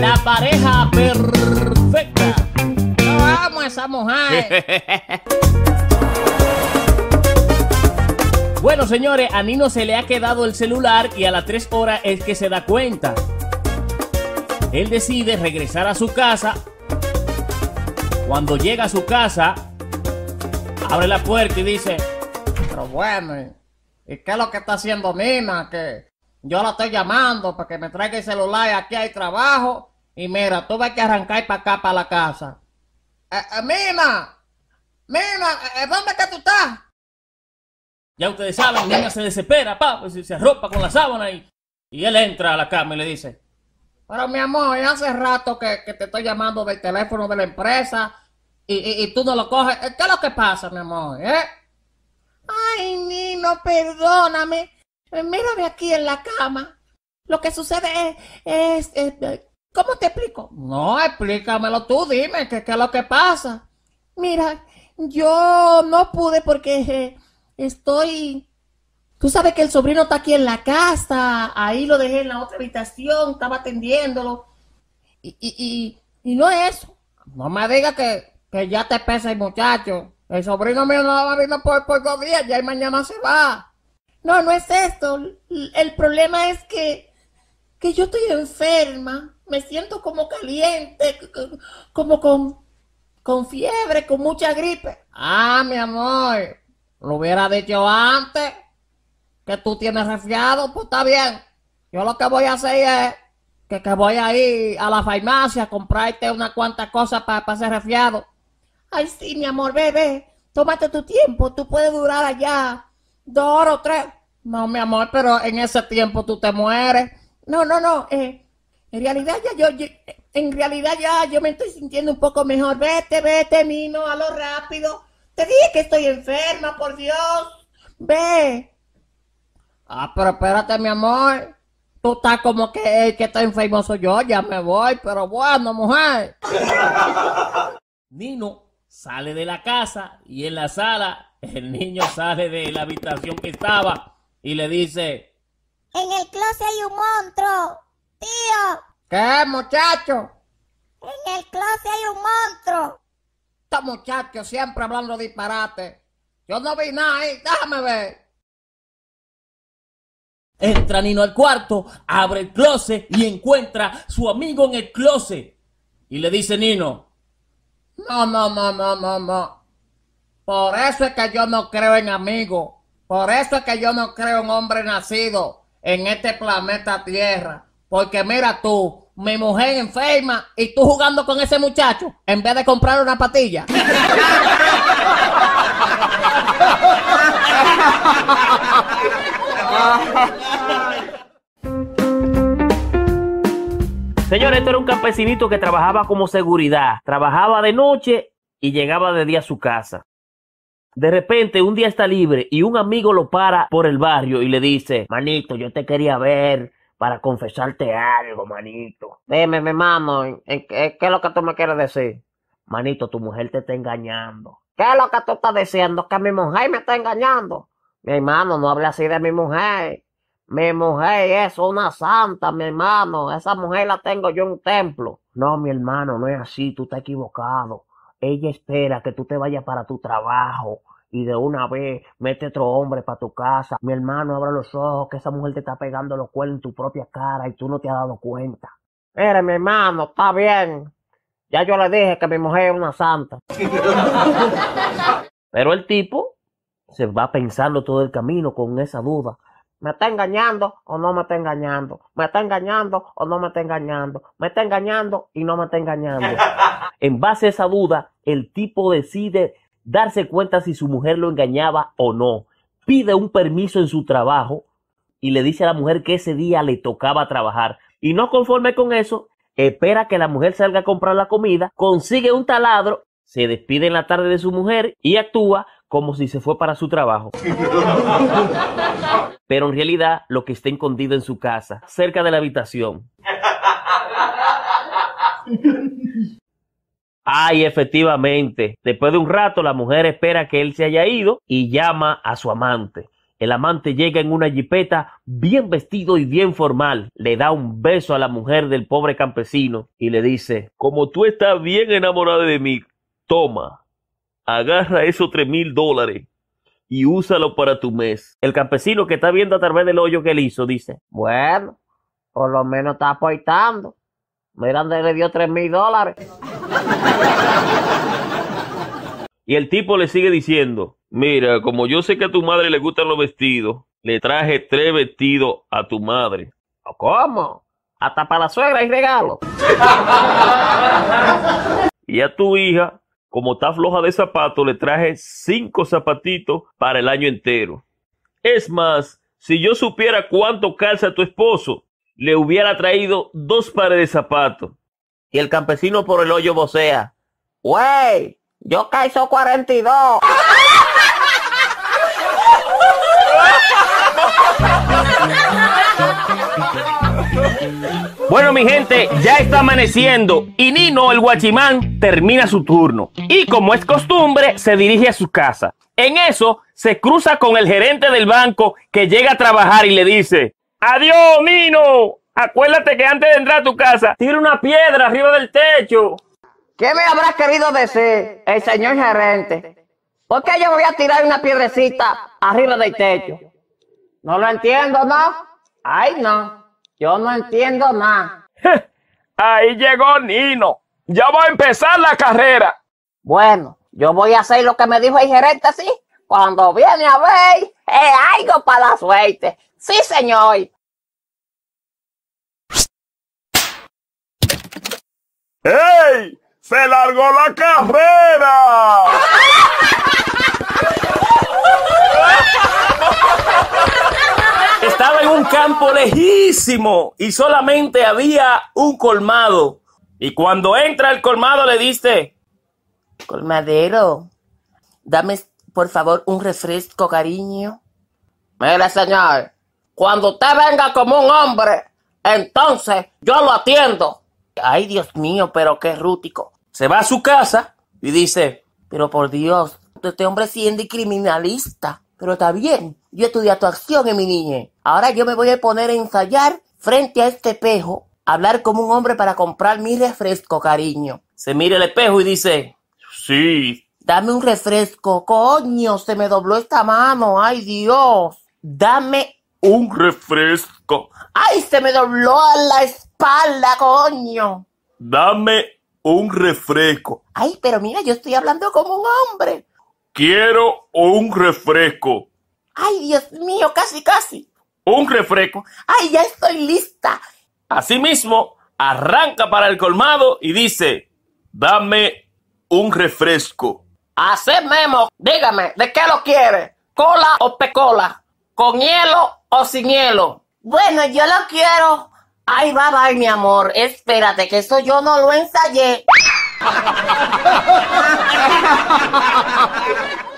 La pareja perfecta. No vamos a esa mujer. bueno, señores, a Nino se le ha quedado el celular y a las 3 horas es que se da cuenta. Él decide regresar a su casa. Cuando llega a su casa, abre la puerta y dice, pero bueno, ¿y qué es lo que está haciendo Nina? Que yo la estoy llamando para que me traiga el celular. Aquí hay trabajo. Y mira, tú vas que arrancar para acá, para la casa. Eh, eh, mina, Mina, eh, ¿dónde que tú estás? Ya ustedes saben, niña se desespera, pa, pues, se arropa con la sábana y, él entra a la cama y le dice, pero mi amor, ya hace rato que, te estoy llamando del teléfono de la empresa y, tú no lo coges. ¿Qué es lo que pasa, mi amor? Ay, Nino, perdóname. Eh, mírame aquí en la cama. Lo que sucede es, es, ¿cómo te explico? No, explícamelo tú, dime qué es lo que pasa. Mira, yo no pude porque eh, estoy... Tú sabes que el sobrino está aquí en la casa, ahí lo dejé en la otra habitación, estaba atendiéndolo. Y, y, y, no es eso. No me digas que, ya te pesa el muchacho. El sobrino mío no va a venir por, por dos días, ya y mañana se va no, no es esto. El problema es que, yo estoy enferma, me siento como caliente, como con, con fiebre, con mucha gripe. Ah, mi amor, lo hubiera dicho antes que tú tienes resfriado, pues está bien. Yo lo que voy a hacer es que, que voy a ir a la farmacia a comprarte una cuantas cosas para hacer ser resfriado. Ay, sí, mi amor, bebé, tómate tu tiempo, tú puedes durar allá dos horas o tres, no, mi amor, pero en ese tiempo tú te mueres. No, no, no. Eh, en realidad ya yo, en realidad ya yo me estoy sintiendo un poco mejor. Vete, vete, Nino, a lo rápido. Te dije que estoy enferma, por Dios. Ve. Ah, pero espérate, mi amor. Tú estás como que eh, que está enfermo soy yo, ya me voy, pero bueno, mujer. Nino sale de la casa y en la sala el niño sale de la habitación que estaba y le dice... En el closet hay un monstruo, tío. ¿Qué, muchacho? En el closet hay un monstruo. Estos muchachos siempre hablando disparate. Yo no vi nada ahí, déjame ver. Entra Nino al cuarto, abre el closet y encuentra su amigo en el closet. Y le dice Nino, no, no, no, no, no, no. Por eso es que yo no creo en amigos. Por eso es que yo no creo un hombre nacido en este planeta Tierra. Porque mira tú, mi mujer enferma y tú jugando con ese muchacho en vez de comprar una patilla. Señores, esto era un campesinito que trabajaba como seguridad. Trabajaba de noche y llegaba de día a su casa. De repente un día está libre y un amigo lo para por el barrio y le dice, manito, yo te quería ver para confesarte algo, manito. Dime, mi mano, ¿qué es lo que tú me quieres decir? Manito, tu mujer te está engañando. ¿Qué es lo que tú estás diciendo? Que mi mujer me está engañando. Mi hermano, no hable así de mi mujer. Mi mujer es una santa, mi hermano. Esa mujer la tengo yo en un templo. No, mi hermano, no es así. Tú estás equivocado ella espera que tú te vayas para tu trabajo y de una vez mete otro hombre para tu casa. Mi hermano, abra los ojos que esa mujer te está pegando los cuernos en tu propia cara y tú no te has dado cuenta. Mire, mi hermano, está bien. Ya yo le dije que mi mujer es una santa. Pero el tipo se va pensando todo el camino con esa duda. ¿Me está engañando o no me está engañando? ¿Me está engañando o no me está engañando? ¿Me está engañando y no me está engañando? En base a esa duda, el tipo decide darse cuenta si su mujer lo engañaba o no. Pide un permiso en su trabajo y le dice a la mujer que ese día le tocaba trabajar. Y no conforme con eso, espera que la mujer salga a comprar la comida, consigue un taladro, se despide en la tarde de su mujer y actúa como si se fue para su trabajo. Pero en realidad lo que está escondido en su casa, cerca de la habitación, Ay, efectivamente. Después de un rato, la mujer espera que él se haya ido y llama a su amante. El amante llega en una jipeta bien vestido y bien formal. Le da un beso a la mujer del pobre campesino y le dice, como tú estás bien enamorada de mí, toma, agarra esos tres mil dólares y úsalo para tu mes. El campesino que está viendo a través del hoyo que él hizo dice, bueno, por lo menos está aportando. Mira, le dio tres mil dólares. Y el tipo le sigue diciendo, mira, como yo sé que a tu madre le gustan los vestidos, le traje tres vestidos a tu madre. ¿Cómo? Hasta para la suegra hay regalo. y a tu hija, como está floja de zapatos, le traje cinco zapatitos para el año entero. Es más, si yo supiera cuánto calza tu esposo, le hubiera traído dos pares de zapatos y el campesino por el hoyo vocea, ¡Wey! ¡Yo caizo 42! Bueno, mi gente, ya está amaneciendo y Nino, el guachimán, termina su turno. Y como es costumbre, se dirige a su casa. En eso, se cruza con el gerente del banco que llega a trabajar y le dice, Adiós, Nino, Acuérdate que antes de entrar a tu casa, tira una piedra arriba del techo. ¿Qué me habrás querido decir el señor gerente? ¿Por qué yo voy a tirar una piedrecita arriba del techo? No lo entiendo, ¿no? Ay, no. Yo no entiendo nada. Ahí llegó Nino. Ya va a empezar la carrera. Bueno, yo voy a hacer lo que me dijo el gerente, ¿sí? Cuando viene a ver, es algo para la suerte. Sí, señor. ¡Ey! ¡Se largó la carrera! Estaba en un campo lejísimo y solamente había un colmado. Y cuando entra el colmado le dice... Colmadero, dame por favor un refresco, cariño. Mira señor, cuando usted venga como un hombre, entonces yo lo atiendo ay Dios mío, pero qué rútico. Se va a su casa y dice, pero por Dios, este hombre siendo criminalista. Pero está bien, yo estudié actuación en mi niñez. Ahora yo me voy a poner a ensayar frente a este espejo, hablar como un hombre para comprar mi refresco, cariño. Se mira el espejo y dice, sí. Dame un refresco, coño, se me dobló esta mano, ay Dios. Dame un refresco. ¡Ay, se me dobló a la espalda, coño! Dame un refresco. Ay, pero mira, yo estoy hablando como un hombre. Quiero un refresco. Ay, Dios mío, casi, casi. Un refresco. Ay, ya estoy lista. Asimismo, arranca para el colmado y dice, dame un refresco. Así memo, dígame, ¿de qué lo quiere? ¿Cola o pecola? ¿Con hielo o sin hielo? Bueno, yo lo quiero. Ay, va, va, mi amor. Espérate, que eso yo no lo ensayé.